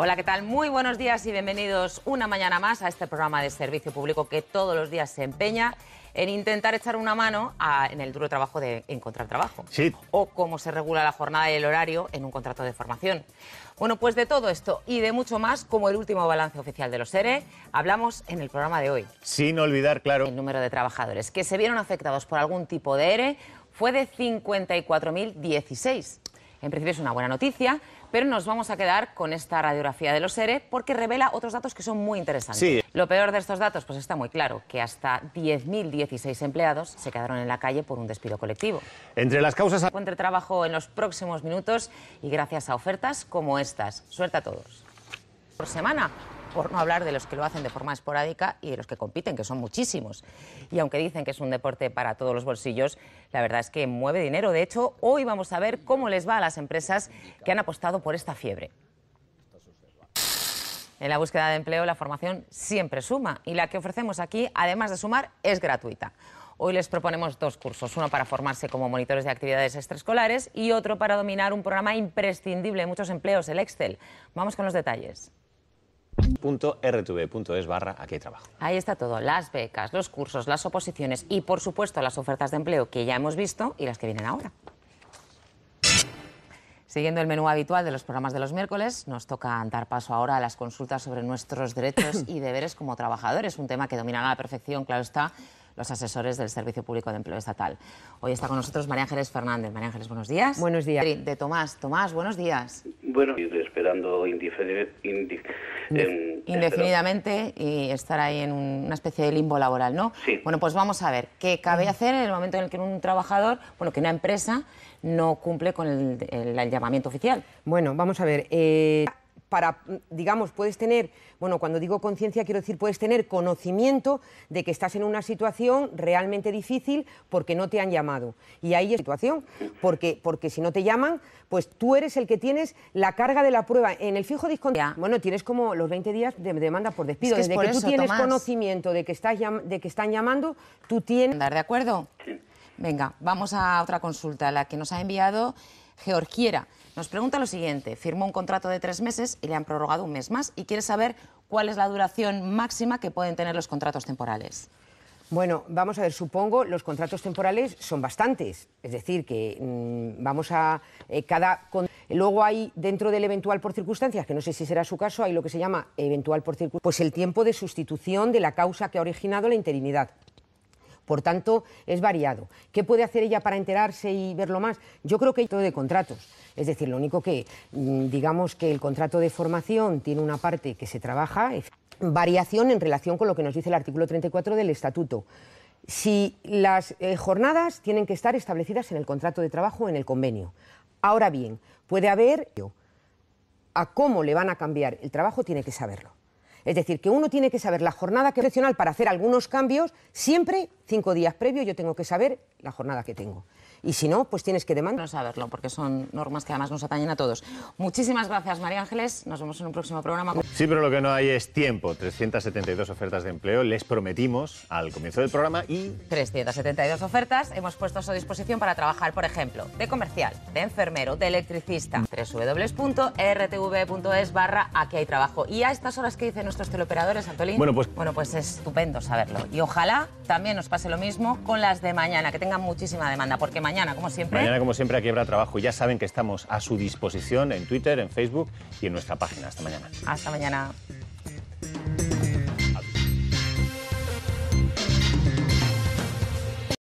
Hola, ¿qué tal? Muy buenos días y bienvenidos una mañana más a este programa de servicio público que todos los días se empeña en intentar echar una mano en el duro trabajo de encontrar trabajo. Sí. O cómo se regula la jornada y el horario en un contrato de formación. Bueno, pues de todo esto y de mucho más, como el último balance oficial de los ERE, e, hablamos en el programa de hoy. Sin olvidar, claro. El número de trabajadores que se vieron afectados por algún tipo de ERE e fue de 54.016. En principio es una buena noticia, pero nos vamos a quedar con esta radiografía de los ERE e porque revela otros datos que son muy interesantes. Lo peor de estos datos, pues está muy claro, que hasta 10.016 empleados se quedaron en la calle por un despido colectivo. Entre las causas... Encuentre trabajo en los próximos minutos y gracias a ofertas como estas. Suerte a todos. Por semana, por no hablar de los que lo hacen de forma esporádica y de los que compiten, que son muchísimos. Y aunque dicen que es un deporte para todos los bolsillos, la verdad es que mueve dinero. De hecho, hoy vamos a ver cómo les va a las empresas que han apostado por esta fiebre. En la búsqueda de empleo la formación siempre suma y la que ofrecemos aquí, además de sumar, es gratuita. Hoy les proponemos dos cursos, uno para formarse como monitores de actividades extraescolares y otro para dominar un programa imprescindible en muchos empleos, el Excel. Vamos con los detalles. .rtv.es barra aquí trabajo. Ahí está todo, las becas, los cursos, las oposiciones y por supuesto las ofertas de empleo que ya hemos visto y las que vienen ahora. Siguiendo el menú habitual de los programas de los miércoles, nos toca dar paso ahora a las consultas sobre nuestros derechos y deberes como trabajadores, un tema que domina a la perfección, claro está, los asesores del Servicio Público de Empleo Estatal. Hoy está con nosotros María Ángeles Fernández. María Ángeles, buenos días. Buenos días. De Tomás. Tomás, buenos días. Bueno, esperando indiferente indefinidamente y estar ahí en una especie de limbo laboral, ¿no? Bueno, pues vamos a ver qué cabe hacer en el momento en el que un trabajador, bueno, que una empresa no cumple con el, llamamiento oficial. Bueno, vamos a ver. Eh, para, mm, digamos, puedes tener, bueno, cuando digo conciencia quiero decir, puedes tener conocimiento de que estás en una situación realmente difícil porque no te han llamado. Y ahí es situación, porque, porque si no te llaman, pues tú eres el que tienes la carga de la prueba. En el fijo discontinuo, bueno, tienes como los 20 días de demanda por despido. que Desde que tú tienes conocimiento de que, estás, de que están llamando, tú tienes... de acuerdo? Venga, vamos a otra consulta, la que nos ha enviado Georgiera. Nos pregunta lo siguiente, firmó un contrato de tres meses y le han prorrogado un mes más y quiere saber cuál es la duración máxima que pueden tener los contratos temporales. Bueno, vamos a ver, supongo los contratos temporales son bastantes, es decir, que mm, vamos a eh, cada... Luego hay dentro del eventual por circunstancias, que no sé si será su caso, hay lo que se llama eventual por circunstancias, pues el tiempo de sustitución de la causa que ha originado la interinidad. Por tanto, es variado. ¿Qué puede hacer ella para enterarse y verlo más? Yo creo que hay todo de contratos. Es decir, lo único que, mm, digamos que el contrato de formación tiene una parte que se trabaja, variación en relación con lo que nos dice el artículo 34 del Estatuto si las eh, jornadas tienen que estar establecidas en el contrato de trabajo o en el convenio. Ahora bien, puede haber a cómo le van a cambiar el trabajo tiene que saberlo. Es decir, que uno tiene que saber la jornada que excepcional para hacer algunos cambios, siempre cinco días previo yo tengo que saber la jornada que tengo. Y si no, pues tienes que demandar. No saberlo, porque son normas que además nos atañen a todos. Muchísimas gracias, María Ángeles. Nos vemos en un próximo programa. Sí, pero lo que no hay es tiempo. 372 ofertas de empleo les prometimos al comienzo del programa y... 372 ofertas hemos puesto a su disposición para trabajar, por ejemplo, de comercial, de enfermero, de electricista. www.rtv.es barra aquí hay trabajo. Y a estas horas que dicen nuestros teleoperadores, Antolín? Bueno, pues... Bueno, pues estupendo saberlo. Y ojalá también nos pase lo mismo con las de mañana, que tengan muchísima demanda, porque mañana, como siempre... Mañana, como siempre, aquí habrá trabajo. y Ya saben que estamos a su disposición en Twitter, en Facebook y en nuestra página. Hasta mañana. Hasta mañana.